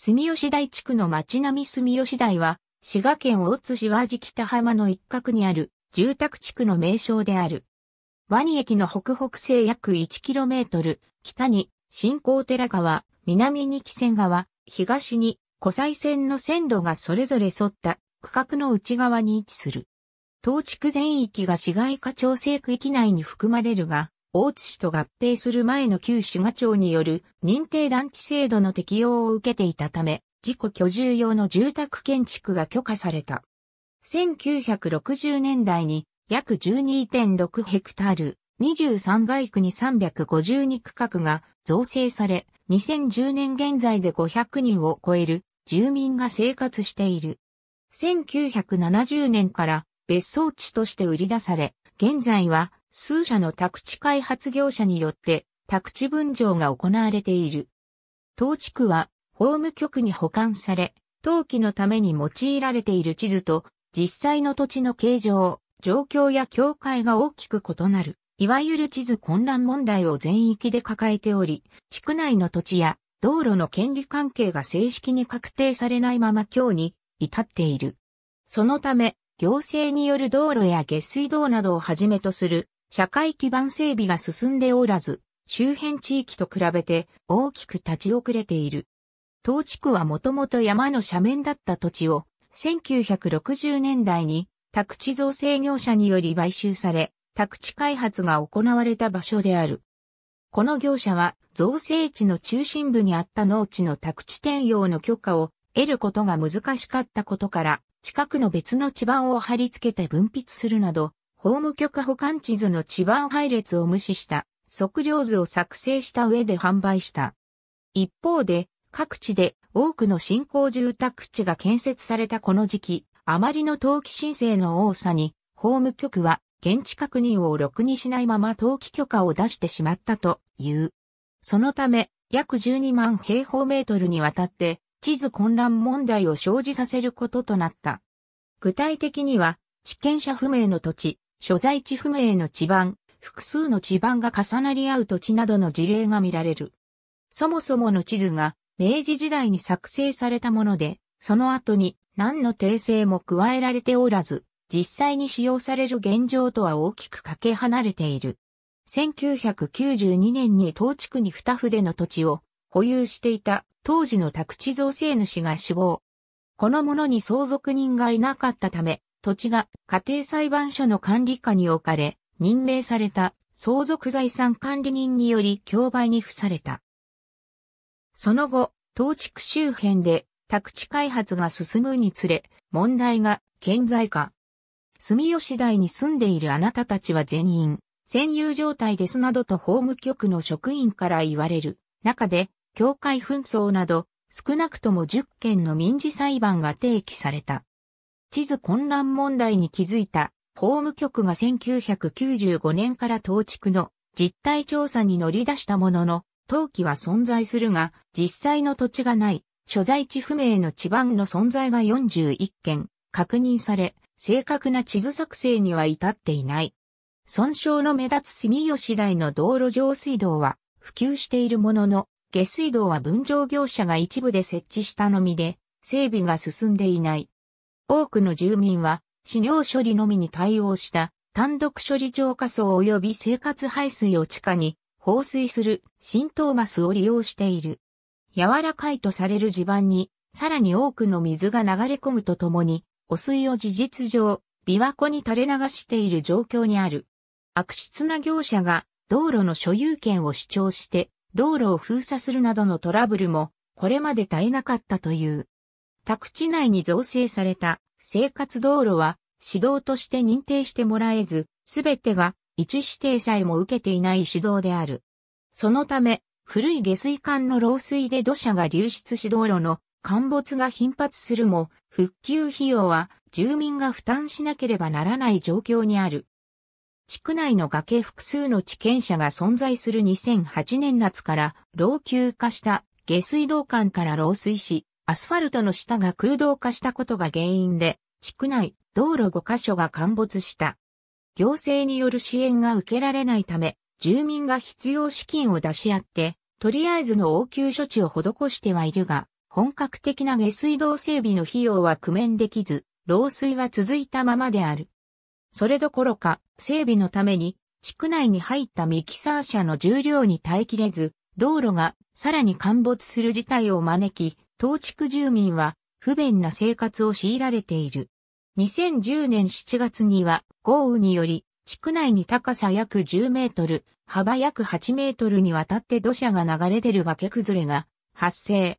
住吉台地区の町並み住吉台は、滋賀県大津市和地北浜の一角にある住宅地区の名称である。ワニ駅の北北西約 1km、北に新港寺川、南に汽船川、東に湖西線の線路がそれぞれ沿った区画の内側に位置する。当地区全域が市街化調整区域内に含まれるが、大津市と合併する前の旧市賀町による認定団地制度の適用を受けていたため、自己居住用の住宅建築が許可された。1960年代に約12.6ヘクタール、23街区に352区画が造成され、2010年現在で500人を超える住民が生活している。1970年から別荘地として売り出され、現在は数社の宅地開発業者によって宅地分譲が行われている。当地区は法務局に保管され、登記のために用いられている地図と実際の土地の形状、状況や境界が大きく異なる、いわゆる地図混乱問題を全域で抱えており、地区内の土地や道路の権利関係が正式に確定されないまま今日に至っている。そのため、行政による道路や下水道などをはじめとする社会基盤整備が進んでおらず、周辺地域と比べて大きく立ち遅れている。当地区はもともと山の斜面だった土地を1960年代に宅地造成業者により買収され、宅地開発が行われた場所である。この業者は造成地の中心部にあった農地の宅地転用の許可を得ることが難しかったことから、近くの別の地盤を貼り付けて分泌するなど、法務局保管地図の地盤配列を無視した測量図を作成した上で販売した。一方で、各地で多くの新興住宅地が建設されたこの時期、あまりの登記申請の多さに、法務局は現地確認をろくにしないまま登記許可を出してしまったという。そのため、約12万平方メートルにわたって、地図混乱問題を生じさせることとなった。具体的には、地権者不明の土地、所在地不明の地盤、複数の地盤が重なり合う土地などの事例が見られる。そもそもの地図が明治時代に作成されたもので、その後に何の訂正も加えられておらず、実際に使用される現状とは大きくかけ離れている。1992年に当地区に二筆の土地を保有していた当時の宅地造成主が死亡。このものに相続人がいなかったため、土地が家庭裁判所の管理下に置かれ、任命された相続財産管理人により競売に付された。その後、当地区周辺で宅地開発が進むにつれ、問題が顕在化。住吉台に住んでいるあなたたちは全員、占有状態ですなどと法務局の職員から言われる中で、境界紛争など少なくとも10件の民事裁判が提起された。地図混乱問題に気づいた法務局が1995年から当地区の実態調査に乗り出したものの、登記は存在するが、実際の土地がない、所在地不明の地盤の存在が41件確認され、正確な地図作成には至っていない。損傷の目立つ住吉台の道路上水道は普及しているものの、下水道は分譲業者が一部で設置したのみで、整備が進んでいない。多くの住民は、飼料処理のみに対応した単独処理浄化槽及び生活排水を地下に放水する浸透マスを利用している。柔らかいとされる地盤に、さらに多くの水が流れ込むとともに、汚水を事実上、琵琶湖に垂れ流している状況にある。悪質な業者が道路の所有権を主張して、道路を封鎖するなどのトラブルも、これまで絶えなかったという。宅地内に造成された生活道路は指導として認定してもらえず、すべてが一指定さえも受けていない指導である。そのため、古い下水管の漏水で土砂が流出し道路の陥没が頻発するも、復旧費用は住民が負担しなければならない状況にある。地区内の崖複数の地権者が存在する2008年夏から老朽化した下水道管から漏水し、アスファルトの下が空洞化したことが原因で、地区内、道路5カ所が陥没した。行政による支援が受けられないため、住民が必要資金を出し合って、とりあえずの応急処置を施してはいるが、本格的な下水道整備の費用は工面できず、漏水は続いたままである。それどころか、整備のために、地区内に入ったミキサー車の重量に耐えきれず、道路がさらに陥没する事態を招き、当地区住民は不便な生活を強いられている。2010年7月には豪雨により地区内に高さ約10メートル、幅約8メートルにわたって土砂が流れ出る崖崩れが発生。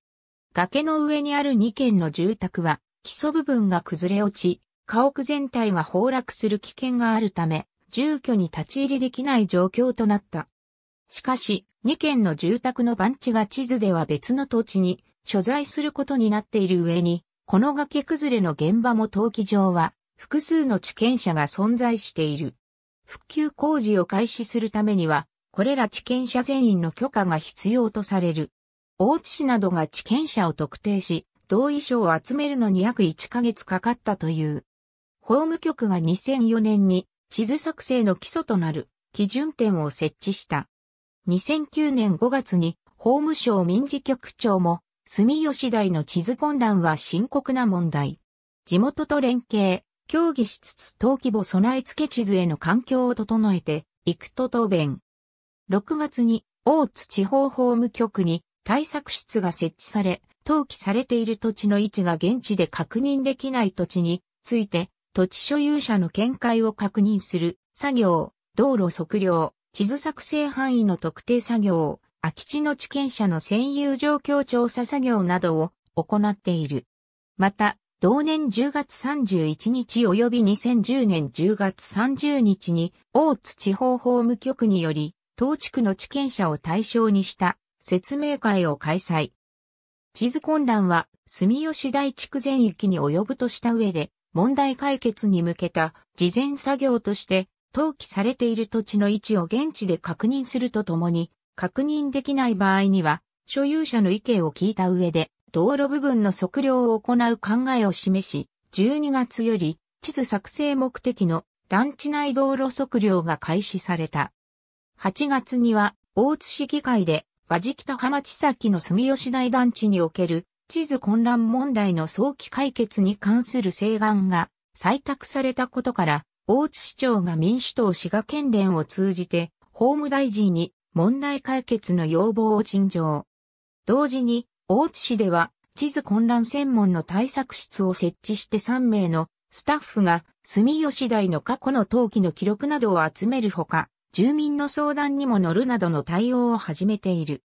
崖の上にある2軒の住宅は基礎部分が崩れ落ち、家屋全体が崩落する危険があるため、住居に立ち入りできない状況となった。しかし、2軒の住宅の番地が地図では別の土地に所在することになっている上に、この崖崩れの現場も登記上は、複数の地権者が存在している。復旧工事を開始するためには、これら地権者全員の許可が必要とされる。大津市などが地権者を特定し、同意書を集めるのに約1ヶ月かかったという。法務局が2004年に地図作成の基礎となる基準点を設置した。2009年5月に法務省民事局長も住吉台の地図混乱は深刻な問題。地元と連携、協議しつつ登記簿備え付け地図への環境を整えて、行くと答弁。6月に、大津地方法務局に対策室が設置され、登記されている土地の位置が現地で確認できない土地について、土地所有者の見解を確認する作業、道路測量、地図作成範囲の特定作業、空き地の地権者の占有状況調査作業などを行っている。また、同年10月31日及び2010年10月30日に、大津地方法務局により、当地区の地権者を対象にした説明会を開催。地図混乱は住吉台地区全域に及ぶとした上で、問題解決に向けた事前作業として、登記されている土地の位置を現地で確認するとともに、確認できない場合には、所有者の意見を聞いた上で、道路部分の測量を行う考えを示し、12月より地図作成目的の団地内道路測量が開始された。8月には大津市議会で和地北浜地崎の住吉台団地における地図混乱問題の早期解決に関する請願が採択されたことから、大津市長が民主党滋賀県連を通じて法務大臣に問題解決の要望を陳情。同時に、大津市では、地図混乱専門の対策室を設置して3名のスタッフが住吉台の過去の登記の記録などを集めるほか、住民の相談にも乗るなどの対応を始めている。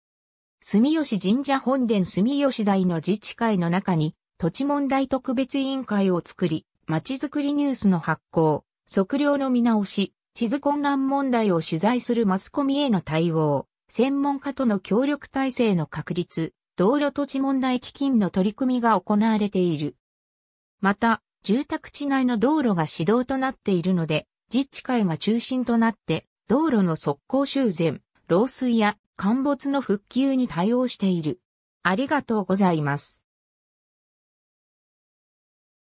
住吉神社本殿住吉台の自治会の中に土地問題特別委員会を作り、まちづくりニュースの発行、測量の見直し、地図混乱問題を取材するマスコミへの対応、専門家との協力体制の確立、道路土地問題基金の取り組みが行われている。また、住宅地内の道路が指導となっているので、自治会が中心となって、道路の速攻修繕、漏水や陥没の復旧に対応している。ありがとうございます。